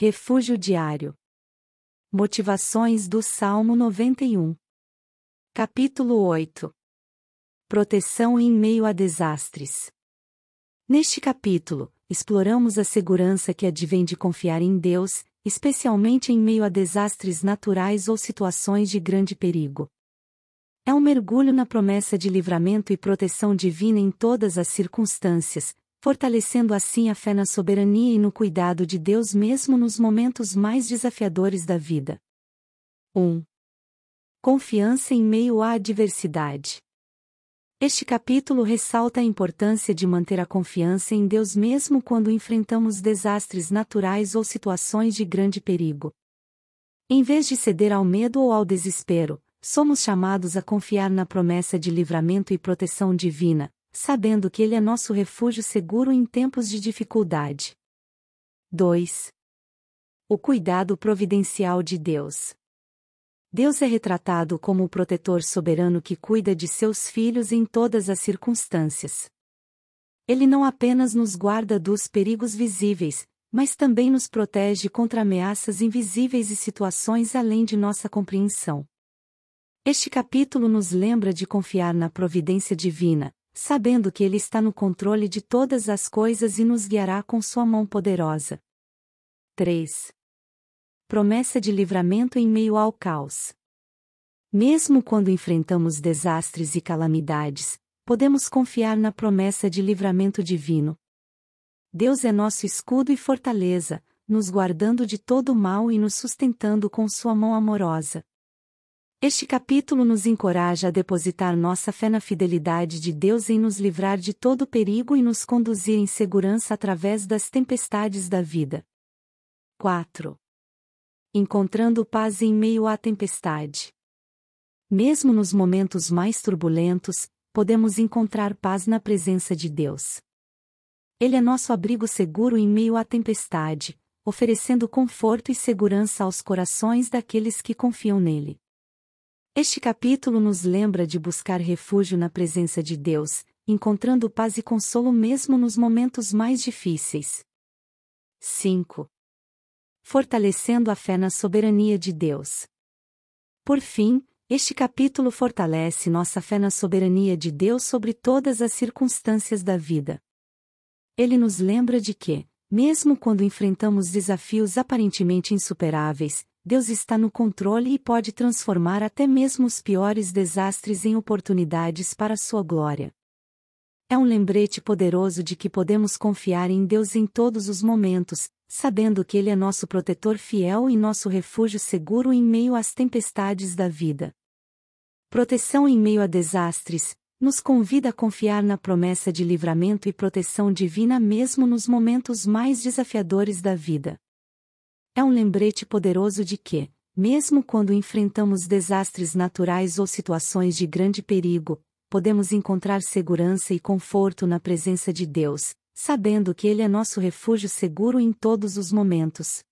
Refúgio diário. Motivações do Salmo 91. Capítulo 8. Proteção em meio a desastres. Neste capítulo, exploramos a segurança que advém de confiar em Deus, especialmente em meio a desastres naturais ou situações de grande perigo. É um mergulho na promessa de livramento e proteção divina em todas as circunstâncias, fortalecendo assim a fé na soberania e no cuidado de Deus mesmo nos momentos mais desafiadores da vida. 1. Confiança em meio à adversidade. Este capítulo ressalta a importância de manter a confiança em Deus mesmo quando enfrentamos desastres naturais ou situações de grande perigo. Em vez de ceder ao medo ou ao desespero, somos chamados a confiar na promessa de livramento e proteção divina, sabendo que Ele é nosso refúgio seguro em tempos de dificuldade. 2. O cuidado providencial de Deus. Deus é retratado como o protetor soberano que cuida de seus filhos em todas as circunstâncias. Ele não apenas nos guarda dos perigos visíveis, mas também nos protege contra ameaças invisíveis e situações além de nossa compreensão. Este capítulo nos lembra de confiar na providência divina, sabendo que Ele está no controle de todas as coisas e nos guiará com Sua mão poderosa. 3. Promessa de livramento em meio ao caos. Mesmo quando enfrentamos desastres e calamidades, podemos confiar na promessa de livramento divino. Deus é nosso escudo e fortaleza, nos guardando de todo o mal e nos sustentando com Sua mão amorosa. Este capítulo nos encoraja a depositar nossa fé na fidelidade de Deus em nos livrar de todo perigo e nos conduzir em segurança através das tempestades da vida. 4. Encontrando paz em meio à tempestade. Mesmo nos momentos mais turbulentos, podemos encontrar paz na presença de Deus. Ele é nosso abrigo seguro em meio à tempestade, oferecendo conforto e segurança aos corações daqueles que confiam nele. Este capítulo nos lembra de buscar refúgio na presença de Deus, encontrando paz e consolo mesmo nos momentos mais difíceis. 5. Fortalecendo a fé na soberania de Deus. Por fim, este capítulo fortalece nossa fé na soberania de Deus sobre todas as circunstâncias da vida. Ele nos lembra de que, mesmo quando enfrentamos desafios aparentemente insuperáveis, Deus está no controle e pode transformar até mesmo os piores desastres em oportunidades para sua glória. É um lembrete poderoso de que podemos confiar em Deus em todos os momentos, sabendo que Ele é nosso protetor fiel e nosso refúgio seguro em meio às tempestades da vida. Proteção em meio a desastres nos convida a confiar na promessa de livramento e proteção divina mesmo nos momentos mais desafiadores da vida. É um lembrete poderoso de que, mesmo quando enfrentamos desastres naturais ou situações de grande perigo, podemos encontrar segurança e conforto na presença de Deus, sabendo que Ele é nosso refúgio seguro em todos os momentos.